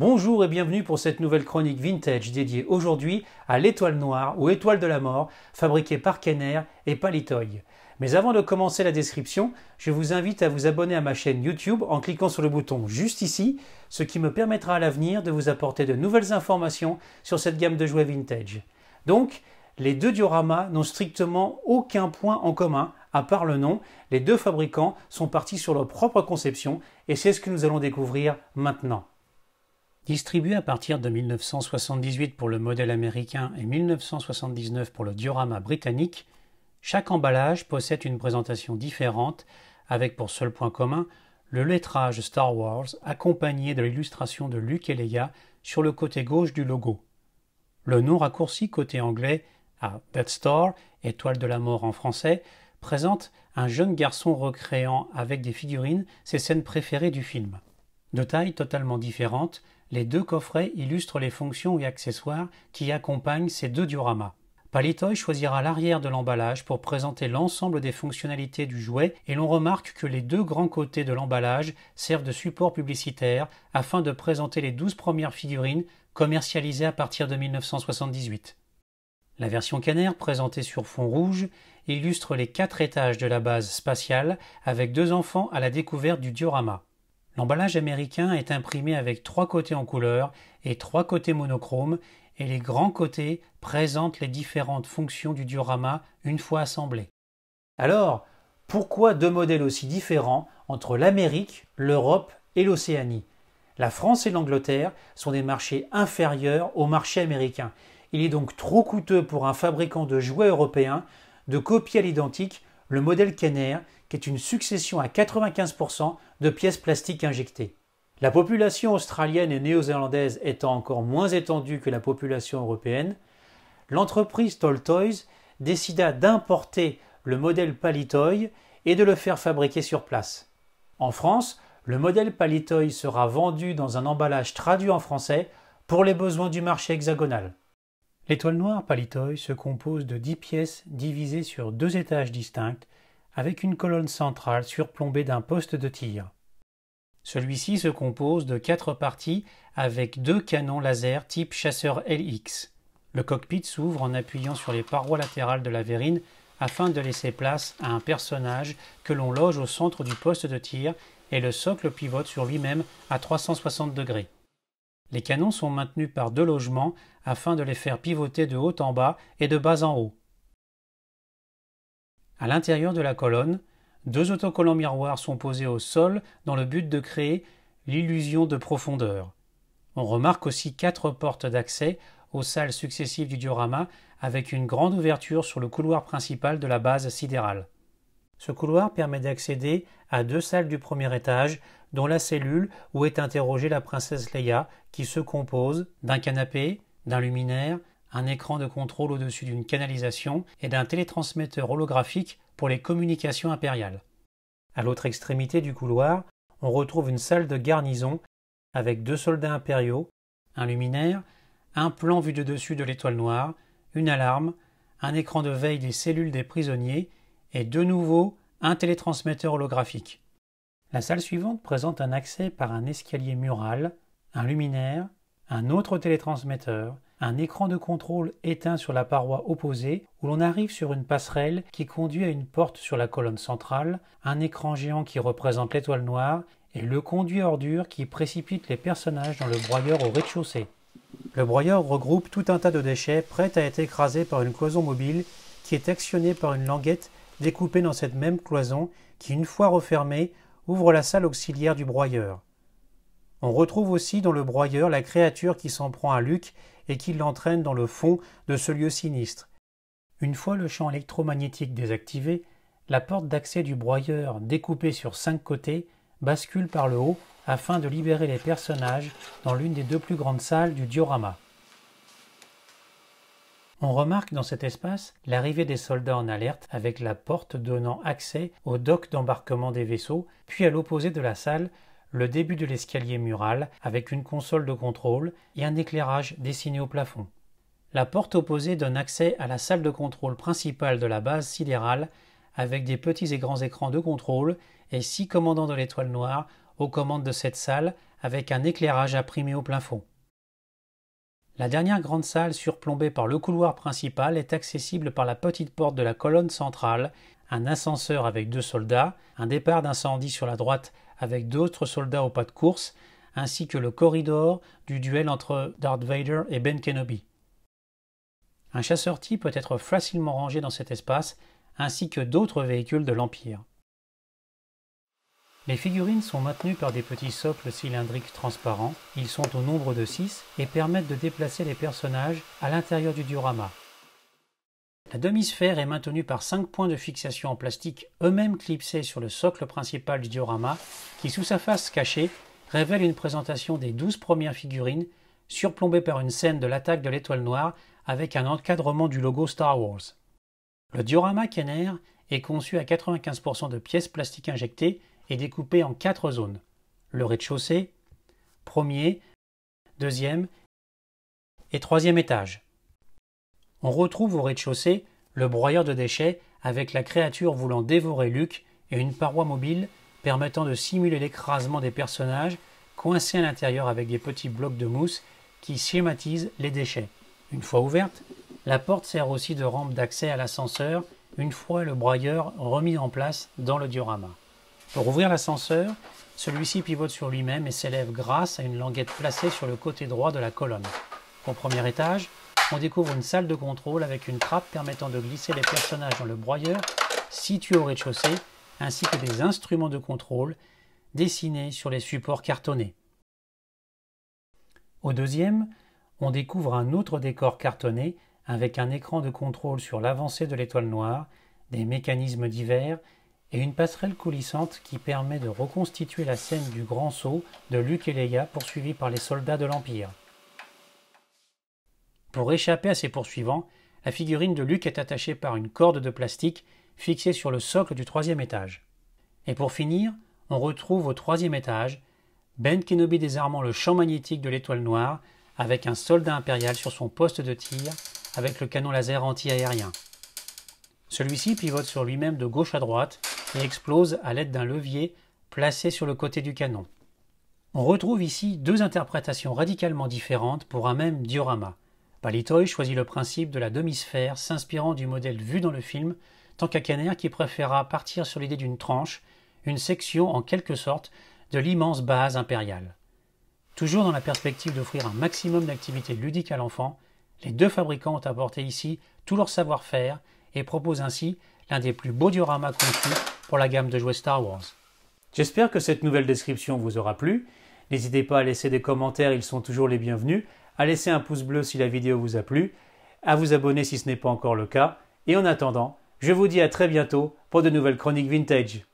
Bonjour et bienvenue pour cette nouvelle chronique vintage dédiée aujourd'hui à l'étoile noire ou étoile de la mort fabriquée par Kenner et Palitoy. Mais avant de commencer la description, je vous invite à vous abonner à ma chaîne YouTube en cliquant sur le bouton juste ici, ce qui me permettra à l'avenir de vous apporter de nouvelles informations sur cette gamme de jouets vintage. Donc, les deux dioramas n'ont strictement aucun point en commun, à part le nom, les deux fabricants sont partis sur leur propre conception et c'est ce que nous allons découvrir maintenant. Distribué à partir de 1978 pour le modèle américain et 1979 pour le diorama britannique, chaque emballage possède une présentation différente avec pour seul point commun le lettrage Star Wars accompagné de l'illustration de Luke et Leia sur le côté gauche du logo. Le nom raccourci côté anglais à Death Star, étoile de la mort en français, présente un jeune garçon recréant avec des figurines ses scènes préférées du film. De tailles totalement différentes, les deux coffrets illustrent les fonctions et accessoires qui accompagnent ces deux dioramas. Palitoy choisira l'arrière de l'emballage pour présenter l'ensemble des fonctionnalités du jouet et l'on remarque que les deux grands côtés de l'emballage servent de support publicitaire afin de présenter les douze premières figurines commercialisées à partir de 1978. La version canaire, présentée sur fond rouge, illustre les quatre étages de la base spatiale avec deux enfants à la découverte du diorama. L'emballage américain est imprimé avec trois côtés en couleur et trois côtés monochromes, et les grands côtés présentent les différentes fonctions du diorama une fois assemblés. Alors, pourquoi deux modèles aussi différents entre l'Amérique, l'Europe et l'Océanie La France et l'Angleterre sont des marchés inférieurs au marché américain. Il est donc trop coûteux pour un fabricant de jouets européens de copier à l'identique le modèle Kenner, qui est une succession à 95% de pièces plastiques injectées. La population australienne et néo-zélandaise étant encore moins étendue que la population européenne, l'entreprise Toll Toys décida d'importer le modèle Palitoy et de le faire fabriquer sur place. En France, le modèle Palitoy sera vendu dans un emballage traduit en français pour les besoins du marché hexagonal. L'étoile noire Palitoy se compose de dix pièces divisées sur deux étages distincts, avec une colonne centrale surplombée d'un poste de tir. Celui-ci se compose de quatre parties avec deux canons laser type chasseur LX. Le cockpit s'ouvre en appuyant sur les parois latérales de la verrine afin de laisser place à un personnage que l'on loge au centre du poste de tir et le socle pivote sur lui-même à 360 degrés. Les canons sont maintenus par deux logements afin de les faire pivoter de haut en bas et de bas en haut. À l'intérieur de la colonne, deux autocollants miroirs sont posés au sol dans le but de créer l'illusion de profondeur. On remarque aussi quatre portes d'accès aux salles successives du diorama avec une grande ouverture sur le couloir principal de la base sidérale. Ce couloir permet d'accéder à deux salles du premier étage, dont la cellule où est interrogée la princesse Leia, qui se compose d'un canapé, d'un luminaire, un écran de contrôle au-dessus d'une canalisation et d'un télétransmetteur holographique pour les communications impériales. À l'autre extrémité du couloir, on retrouve une salle de garnison avec deux soldats impériaux, un luminaire, un plan vu de dessus de l'étoile noire, une alarme, un écran de veille des cellules des prisonniers et de nouveau un télétransmetteur holographique. La salle suivante présente un accès par un escalier mural, un luminaire, un autre télétransmetteur, un écran de contrôle éteint sur la paroi opposée où l'on arrive sur une passerelle qui conduit à une porte sur la colonne centrale, un écran géant qui représente l'étoile noire et le conduit ordure qui précipite les personnages dans le broyeur au rez-de-chaussée. Le broyeur regroupe tout un tas de déchets prêts à être écrasés par une cloison mobile qui est actionnée par une languette découpée dans cette même cloison qui, une fois refermée, ouvre la salle auxiliaire du broyeur. On retrouve aussi dans le broyeur la créature qui s'en prend à Luc et qui l'entraîne dans le fond de ce lieu sinistre. Une fois le champ électromagnétique désactivé, la porte d'accès du broyeur, découpée sur cinq côtés, bascule par le haut afin de libérer les personnages dans l'une des deux plus grandes salles du diorama. On remarque dans cet espace l'arrivée des soldats en alerte avec la porte donnant accès au dock d'embarquement des vaisseaux, puis à l'opposé de la salle, le début de l'escalier mural avec une console de contrôle et un éclairage dessiné au plafond. La porte opposée donne accès à la salle de contrôle principale de la base sidérale avec des petits et grands écrans de contrôle et six commandants de l'étoile noire aux commandes de cette salle avec un éclairage imprimé au plafond. La dernière grande salle surplombée par le couloir principal est accessible par la petite porte de la colonne centrale, un ascenseur avec deux soldats, un départ d'incendie sur la droite avec d'autres soldats au pas de course, ainsi que le corridor du duel entre Darth Vader et Ben Kenobi. Un chasseur-type peut être facilement rangé dans cet espace, ainsi que d'autres véhicules de l'Empire. Les figurines sont maintenues par des petits socles cylindriques transparents, ils sont au nombre de 6 et permettent de déplacer les personnages à l'intérieur du diorama. La demi-sphère est maintenue par 5 points de fixation en plastique eux-mêmes clipsés sur le socle principal du diorama qui, sous sa face cachée, révèle une présentation des 12 premières figurines surplombées par une scène de l'attaque de l'étoile noire avec un encadrement du logo Star Wars. Le diorama Kenner est conçu à 95% de pièces plastiques injectées est découpé en quatre zones. Le rez-de-chaussée, premier, deuxième et troisième étage. On retrouve au rez-de-chaussée le broyeur de déchets avec la créature voulant dévorer Luc et une paroi mobile permettant de simuler l'écrasement des personnages coincés à l'intérieur avec des petits blocs de mousse qui schématisent les déchets. Une fois ouverte, la porte sert aussi de rampe d'accès à l'ascenseur une fois le broyeur remis en place dans le diorama. Pour ouvrir l'ascenseur, celui-ci pivote sur lui-même et s'élève grâce à une languette placée sur le côté droit de la colonne. Au premier étage, on découvre une salle de contrôle avec une trappe permettant de glisser les personnages dans le broyeur situé au rez-de-chaussée, ainsi que des instruments de contrôle dessinés sur les supports cartonnés. Au deuxième, on découvre un autre décor cartonné avec un écran de contrôle sur l'avancée de l'étoile noire, des mécanismes divers et une passerelle coulissante qui permet de reconstituer la scène du grand saut de Luc et Leia poursuivis par les soldats de l'Empire. Pour échapper à ses poursuivants, la figurine de Luc est attachée par une corde de plastique fixée sur le socle du troisième étage. Et pour finir, on retrouve au troisième étage Ben Kenobi désarmant le champ magnétique de l'étoile noire avec un soldat impérial sur son poste de tir avec le canon laser anti-aérien. Celui-ci pivote sur lui-même de gauche à droite et explose à l'aide d'un levier placé sur le côté du canon. On retrouve ici deux interprétations radicalement différentes pour un même diorama. Palitoy choisit le principe de la demi-sphère s'inspirant du modèle vu dans le film, tant qu'Akaner qui préféra partir sur l'idée d'une tranche, une section en quelque sorte de l'immense base impériale. Toujours dans la perspective d'offrir un maximum d'activités ludiques à l'enfant, les deux fabricants ont apporté ici tout leur savoir-faire et proposent ainsi l'un des plus beaux dioramas conçus pour la gamme de jouets Star Wars. J'espère que cette nouvelle description vous aura plu. N'hésitez pas à laisser des commentaires, ils sont toujours les bienvenus, à laisser un pouce bleu si la vidéo vous a plu, à vous abonner si ce n'est pas encore le cas, et en attendant, je vous dis à très bientôt pour de nouvelles chroniques vintage.